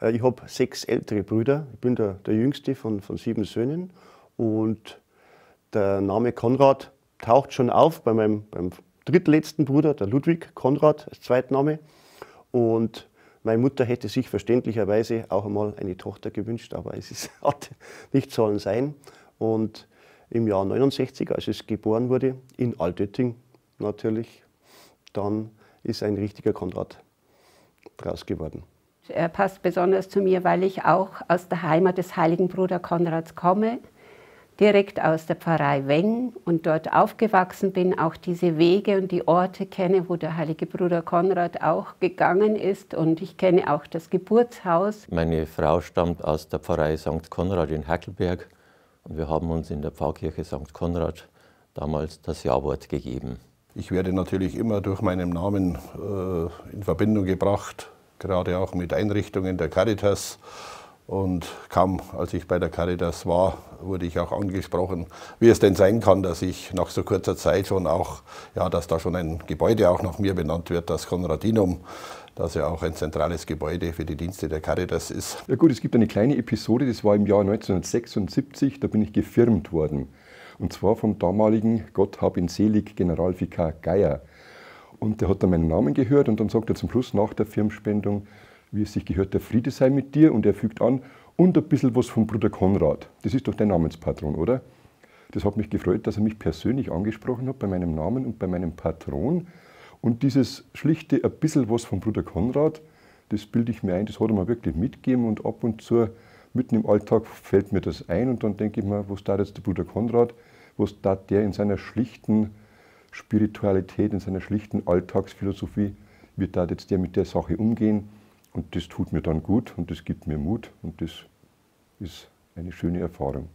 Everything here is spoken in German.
Äh, ich habe sechs ältere Brüder. Ich bin der, der jüngste von, von sieben Söhnen. Und der Name Konrad taucht schon auf bei meinem, beim drittletzten Bruder, der Ludwig Konrad als Zweitname. Und meine Mutter hätte sich verständlicherweise auch einmal eine Tochter gewünscht, aber es ist, hat nicht sollen sein. Und im Jahr 69, als es geboren wurde, in Altötting natürlich, dann ist ein richtiger Konrad draus geworden. Er äh, passt besonders zu mir, weil ich auch aus der Heimat des heiligen Bruder Konrads komme, direkt aus der Pfarrei Weng und dort aufgewachsen bin, auch diese Wege und die Orte kenne, wo der heilige Bruder Konrad auch gegangen ist und ich kenne auch das Geburtshaus. Meine Frau stammt aus der Pfarrei St. Konrad in Hackelberg und wir haben uns in der Pfarrkirche St. Konrad damals das Ja-Wort gegeben. Ich werde natürlich immer durch meinen Namen äh, in Verbindung gebracht gerade auch mit Einrichtungen der Caritas. Und kaum als ich bei der Caritas war, wurde ich auch angesprochen, wie es denn sein kann, dass ich nach so kurzer Zeit schon auch, ja, dass da schon ein Gebäude auch nach mir benannt wird, das Konradinum, das ja auch ein zentrales Gebäude für die Dienste der Caritas ist. Ja gut, es gibt eine kleine Episode, das war im Jahr 1976, da bin ich gefirmt worden. Und zwar vom damaligen Gotthab in ihn selig Generalvikar Geier. Und der hat dann meinen Namen gehört und dann sagt er zum Schluss nach der Firmspendung, wie es sich gehört, der Friede sei mit dir. Und er fügt an, und ein bisschen was vom Bruder Konrad. Das ist doch dein Namenspatron, oder? Das hat mich gefreut, dass er mich persönlich angesprochen hat bei meinem Namen und bei meinem Patron. Und dieses schlichte ein bisschen was vom Bruder Konrad, das bilde ich mir ein, das hat er mir wirklich mitgegeben und ab und zu mitten im Alltag fällt mir das ein und dann denke ich mir, was da jetzt der Bruder Konrad, was da der in seiner schlichten Spiritualität, in seiner schlichten Alltagsphilosophie, wie da jetzt der mit der Sache umgehen. Und das tut mir dann gut und das gibt mir Mut und das ist eine schöne Erfahrung.